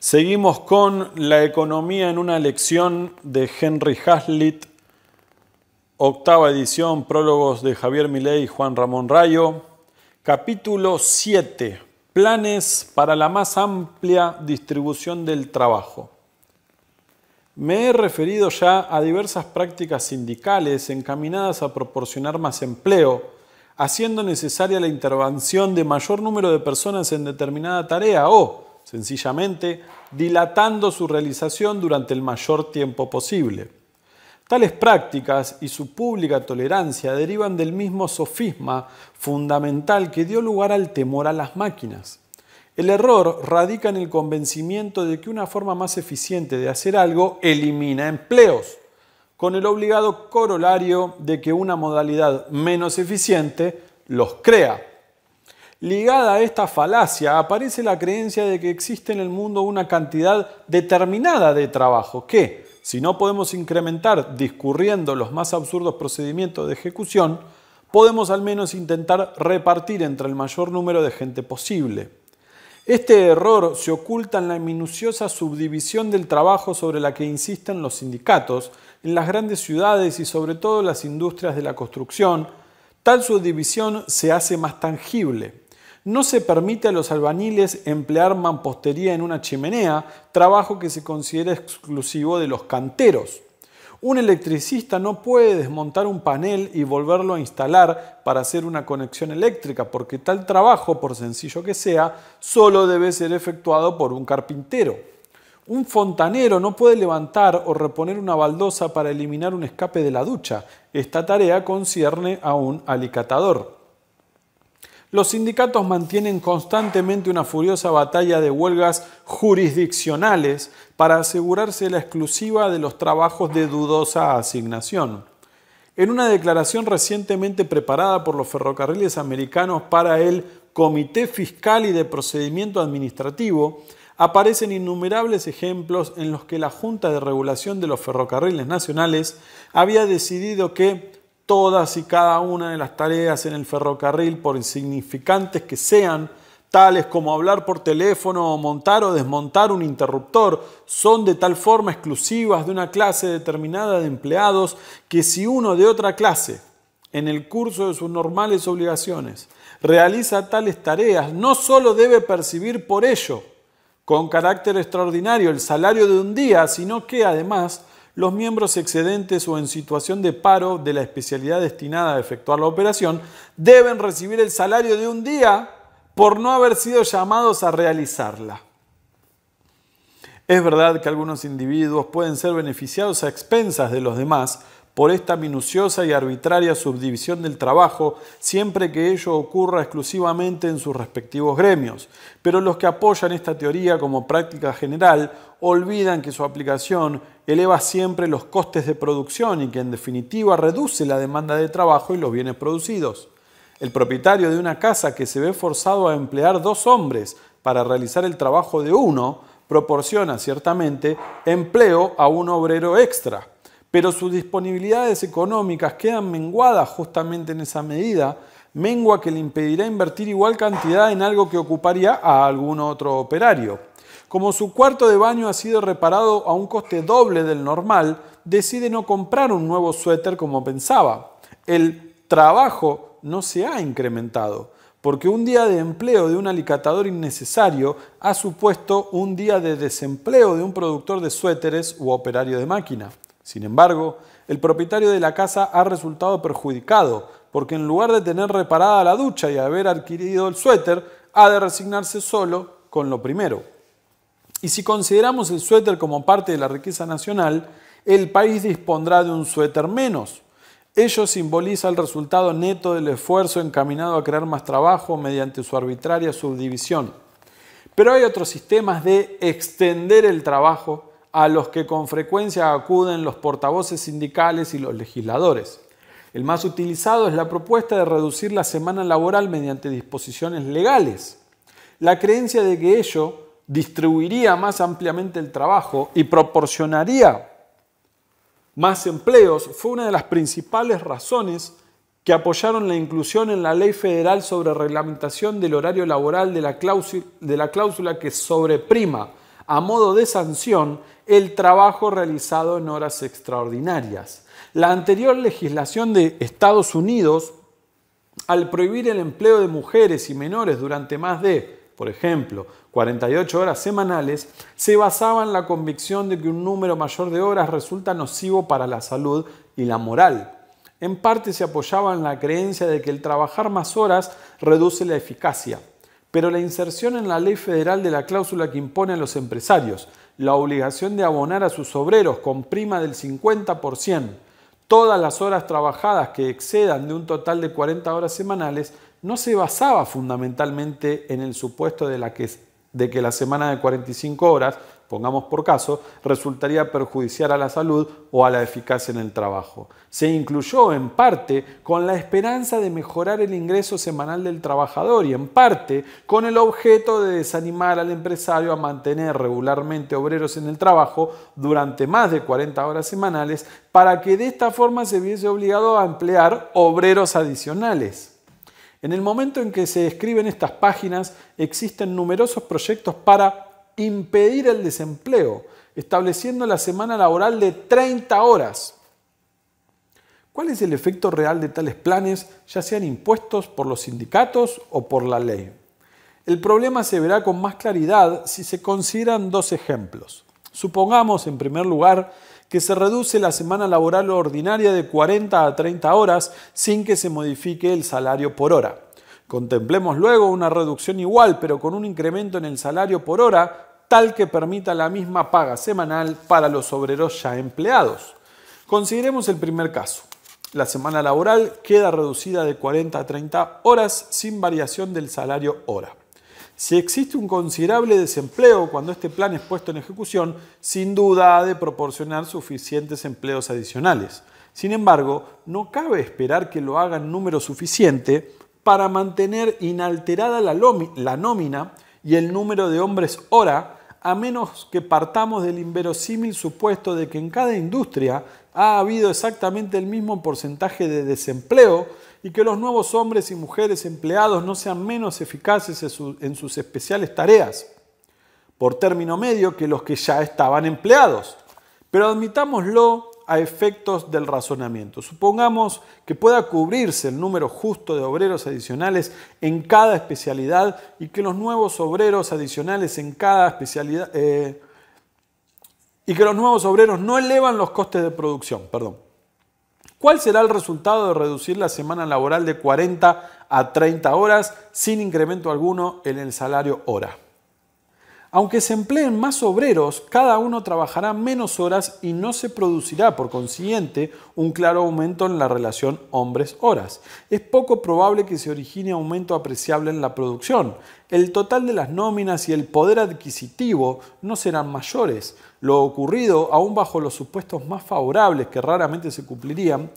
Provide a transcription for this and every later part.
Seguimos con la economía en una lección de Henry Hazlitt, octava edición, prólogos de Javier Milei y Juan Ramón Rayo, capítulo 7, planes para la más amplia distribución del trabajo. Me he referido ya a diversas prácticas sindicales encaminadas a proporcionar más empleo, haciendo necesaria la intervención de mayor número de personas en determinada tarea o, sencillamente dilatando su realización durante el mayor tiempo posible. Tales prácticas y su pública tolerancia derivan del mismo sofisma fundamental que dio lugar al temor a las máquinas. El error radica en el convencimiento de que una forma más eficiente de hacer algo elimina empleos, con el obligado corolario de que una modalidad menos eficiente los crea. Ligada a esta falacia aparece la creencia de que existe en el mundo una cantidad determinada de trabajo que, si no podemos incrementar discurriendo los más absurdos procedimientos de ejecución, podemos al menos intentar repartir entre el mayor número de gente posible. Este error se oculta en la minuciosa subdivisión del trabajo sobre la que insisten los sindicatos, en las grandes ciudades y sobre todo las industrias de la construcción. Tal subdivisión se hace más tangible. No se permite a los albañiles emplear mampostería en una chimenea, trabajo que se considera exclusivo de los canteros. Un electricista no puede desmontar un panel y volverlo a instalar para hacer una conexión eléctrica, porque tal trabajo, por sencillo que sea, solo debe ser efectuado por un carpintero. Un fontanero no puede levantar o reponer una baldosa para eliminar un escape de la ducha. Esta tarea concierne a un alicatador los sindicatos mantienen constantemente una furiosa batalla de huelgas jurisdiccionales para asegurarse la exclusiva de los trabajos de dudosa asignación. En una declaración recientemente preparada por los ferrocarriles americanos para el Comité Fiscal y de Procedimiento Administrativo, aparecen innumerables ejemplos en los que la Junta de Regulación de los Ferrocarriles Nacionales había decidido que todas y cada una de las tareas en el ferrocarril, por insignificantes que sean, tales como hablar por teléfono o montar o desmontar un interruptor, son de tal forma exclusivas de una clase determinada de empleados que si uno de otra clase, en el curso de sus normales obligaciones, realiza tales tareas, no solo debe percibir por ello, con carácter extraordinario, el salario de un día, sino que además los miembros excedentes o en situación de paro de la especialidad destinada a efectuar la operación deben recibir el salario de un día por no haber sido llamados a realizarla. Es verdad que algunos individuos pueden ser beneficiados a expensas de los demás, por esta minuciosa y arbitraria subdivisión del trabajo, siempre que ello ocurra exclusivamente en sus respectivos gremios. Pero los que apoyan esta teoría como práctica general olvidan que su aplicación eleva siempre los costes de producción y que en definitiva reduce la demanda de trabajo y los bienes producidos. El propietario de una casa que se ve forzado a emplear dos hombres para realizar el trabajo de uno, proporciona ciertamente empleo a un obrero extra pero sus disponibilidades económicas quedan menguadas justamente en esa medida, mengua que le impedirá invertir igual cantidad en algo que ocuparía a algún otro operario. Como su cuarto de baño ha sido reparado a un coste doble del normal, decide no comprar un nuevo suéter como pensaba. El trabajo no se ha incrementado, porque un día de empleo de un alicatador innecesario ha supuesto un día de desempleo de un productor de suéteres u operario de máquina. Sin embargo, el propietario de la casa ha resultado perjudicado porque en lugar de tener reparada la ducha y haber adquirido el suéter, ha de resignarse solo con lo primero. Y si consideramos el suéter como parte de la riqueza nacional, el país dispondrá de un suéter menos. Ello simboliza el resultado neto del esfuerzo encaminado a crear más trabajo mediante su arbitraria subdivisión. Pero hay otros sistemas de extender el trabajo a los que con frecuencia acuden los portavoces sindicales y los legisladores. El más utilizado es la propuesta de reducir la semana laboral mediante disposiciones legales. La creencia de que ello distribuiría más ampliamente el trabajo y proporcionaría más empleos fue una de las principales razones que apoyaron la inclusión en la ley federal sobre reglamentación del horario laboral de la cláusula, que sobreprima a modo de sanción el trabajo realizado en horas extraordinarias. La anterior legislación de Estados Unidos, al prohibir el empleo de mujeres y menores durante más de, por ejemplo, 48 horas semanales, se basaba en la convicción de que un número mayor de horas resulta nocivo para la salud y la moral. En parte se apoyaba en la creencia de que el trabajar más horas reduce la eficacia pero la inserción en la ley federal de la cláusula que impone a los empresarios la obligación de abonar a sus obreros con prima del 50% todas las horas trabajadas que excedan de un total de 40 horas semanales no se basaba fundamentalmente en el supuesto de, que la semana de 45 horas pongamos por caso, resultaría perjudiciar a la salud o a la eficacia en el trabajo. Se incluyó en parte con la esperanza de mejorar el ingreso semanal del trabajador y en parte con el objeto de desanimar al empresario a mantener regularmente obreros en el trabajo durante más de 40 horas semanales para que de esta forma se viese obligado a emplear obreros adicionales. En el momento en que se escriben estas páginas existen numerosos proyectos para impedir el desempleo, estableciendo la semana laboral de 30 horas. ¿Cuál es el efecto real de tales planes, ya sean impuestos por los sindicatos o por la ley? El problema se verá con más claridad si se consideran dos ejemplos. Supongamos, en primer lugar, que se reduce la semana laboral ordinaria de 40 a 30 horas sin que se modifique el salario por hora. Contemplemos luego una reducción igual, pero con un incremento en el salario por hora tal que permita la misma paga semanal para los obreros ya empleados. Consideremos el primer caso. La semana laboral queda reducida de 40 a 30 horas sin variación del salario hora. Si existe un considerable desempleo cuando este plan es puesto en ejecución, sin duda ha de proporcionar suficientes empleos adicionales. Sin embargo, no cabe esperar que lo hagan número suficiente para mantener inalterada la, nómina y el número de hombres hora a menos que partamos del inverosímil supuesto de que en cada industria ha habido exactamente el mismo porcentaje de desempleo y que los nuevos hombres y mujeres empleados no sean menos eficaces en sus especiales tareas, por término medio que los que ya estaban empleados. Pero admitámoslo a efectos del razonamiento. Supongamos que pueda cubrirse el número justo de obreros adicionales en cada especialidad y que los nuevos obreros adicionales en cada especialidad eh, y que los nuevos obreros no elevan los costes de producción, perdón. ¿Cuál será el resultado de reducir la semana laboral de 40 a 30 horas sin incremento alguno en el salario hora? Aunque se empleen más obreros, cada uno trabajará menos horas y no se producirá, por consiguiente, un claro aumento en la relación hombres-horas. Es poco probable que se origine aumento apreciable en la producción. El total de las nóminas y el poder adquisitivo no serán mayores. Lo ocurrido, aún bajo los supuestos más favorables que raramente se cumplirían,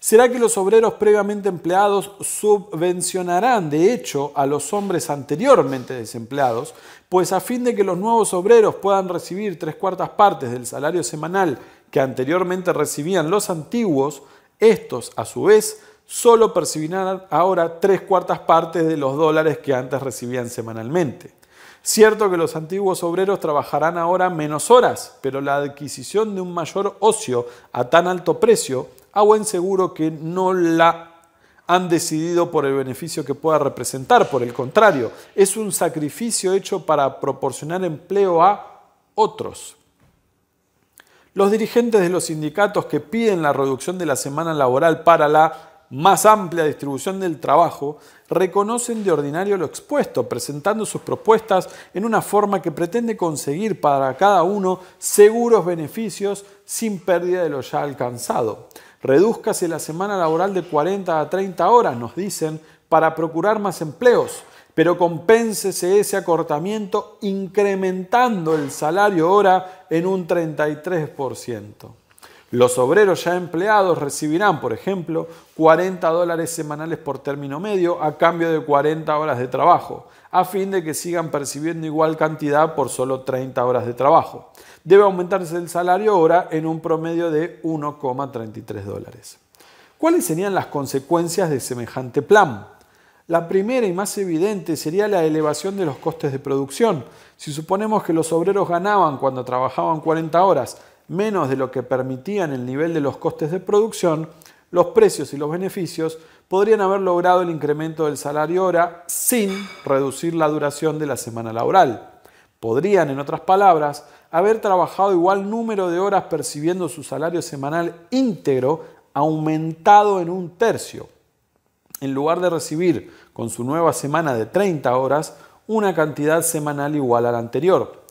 será que los obreros previamente empleados subvencionarán de hecho a los hombres anteriormente desempleados, pues a fin de que los nuevos obreros puedan recibir tres cuartas partes del salario semanal que anteriormente recibían los antiguos, estos a su vez solo percibirán ahora tres cuartas partes de los dólares que antes recibían semanalmente. Cierto que los antiguos obreros trabajarán ahora menos horas, pero la adquisición de un mayor ocio a tan alto precio a buen seguro que no la han decidido por el beneficio que pueda representar, por el contrario, es un sacrificio hecho para proporcionar empleo a otros. Los dirigentes de los sindicatos que piden la reducción de la semana laboral para la más amplia distribución del trabajo, reconocen de ordinario lo expuesto, presentando sus propuestas en una forma que pretende conseguir para cada uno seguros beneficios sin pérdida de lo ya alcanzado. Redúzcase la semana laboral de 40 a 30 horas, nos dicen, para procurar más empleos, pero compénsese ese acortamiento incrementando el salario hora en un 33%. Los obreros ya empleados recibirán, por ejemplo, 40 dólares semanales por término medio a cambio de 40 horas de trabajo a fin de que sigan percibiendo igual cantidad por solo 30 horas de trabajo. Debe aumentarse el salario hora en un promedio de 1,33 dólares. ¿Cuáles serían las consecuencias de semejante plan? La primera y más evidente sería la elevación de los costes de producción. Si suponemos que los obreros ganaban cuando trabajaban 40 horas menos de lo que permitían el nivel de los costes de producción, los precios y los beneficios podrían haber logrado el incremento del salario hora sin reducir la duración de la semana laboral. Podrían, en otras palabras, haber trabajado igual número de horas percibiendo su salario semanal íntegro aumentado en un tercio. En lugar de recibir con su nueva semana de 30 horas una cantidad semanal igual a la anterior.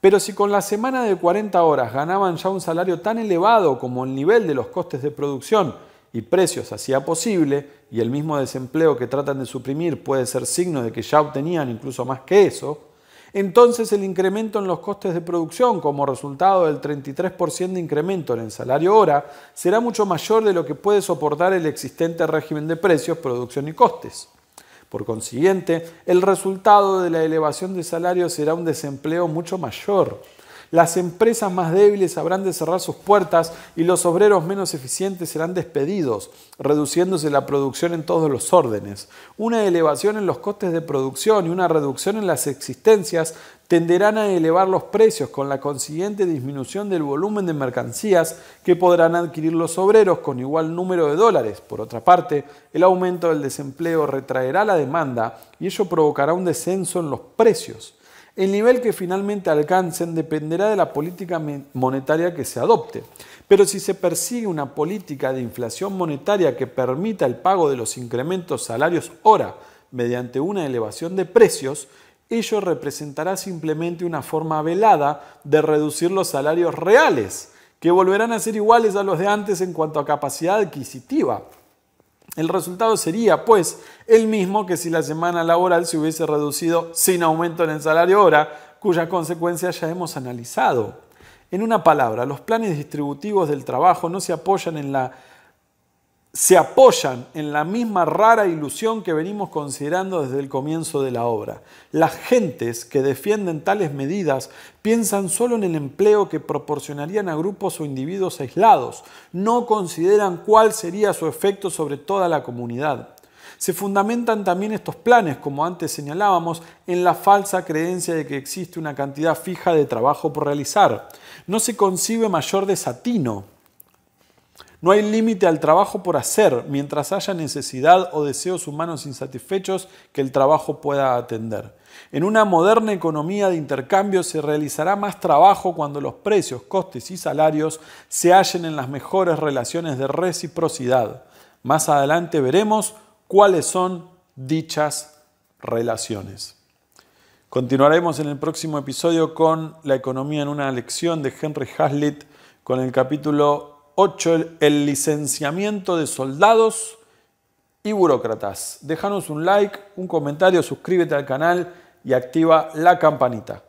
Pero si con la semana de 40 horas ganaban ya un salario tan elevado como el nivel de los costes de producción y precios hacía posible, y el mismo desempleo que tratan de suprimir puede ser signo de que ya obtenían incluso más que eso, entonces el incremento en los costes de producción como resultado del 33% de incremento en el salario hora será mucho mayor de lo que puede soportar el existente régimen de precios, producción y costes. Por consiguiente, el resultado de la elevación de salario será un desempleo mucho mayor las empresas más débiles habrán de cerrar sus puertas y los obreros menos eficientes serán despedidos, reduciéndose la producción en todos los órdenes. Una elevación en los costes de producción y una reducción en las existencias tenderán a elevar los precios con la consiguiente disminución del volumen de mercancías que podrán adquirir los obreros con igual número de dólares. Por otra parte, el aumento del desempleo retraerá la demanda y ello provocará un descenso en los precios. El nivel que finalmente alcancen dependerá de la política monetaria que se adopte, pero si se persigue una política de inflación monetaria que permita el pago de los incrementos salarios hora mediante una elevación de precios, ello representará simplemente una forma velada de reducir los salarios reales, que volverán a ser iguales a los de antes en cuanto a capacidad adquisitiva. El resultado sería, pues, el mismo que si la semana laboral se hubiese reducido sin aumento en el salario hora, cuya consecuencia ya hemos analizado. En una palabra, los planes distributivos del trabajo no se apoyan en la se apoyan en la misma rara ilusión que venimos considerando desde el comienzo de la obra. Las gentes que defienden tales medidas piensan solo en el empleo que proporcionarían a grupos o individuos aislados, no consideran cuál sería su efecto sobre toda la comunidad. Se fundamentan también estos planes, como antes señalábamos, en la falsa creencia de que existe una cantidad fija de trabajo por realizar. No se concibe mayor desatino no hay límite al trabajo por hacer mientras haya necesidad o deseos humanos insatisfechos que el trabajo pueda atender. En una moderna economía de intercambio se realizará más trabajo cuando los precios, costes y salarios se hallen en las mejores relaciones de reciprocidad. Más adelante veremos cuáles son dichas relaciones. Continuaremos en el próximo episodio con La economía en una lección de Henry Hazlitt con el capítulo 8. El, licenciamiento de soldados y burócratas. Déjanos un like, un comentario, suscríbete al canal y activa la campanita.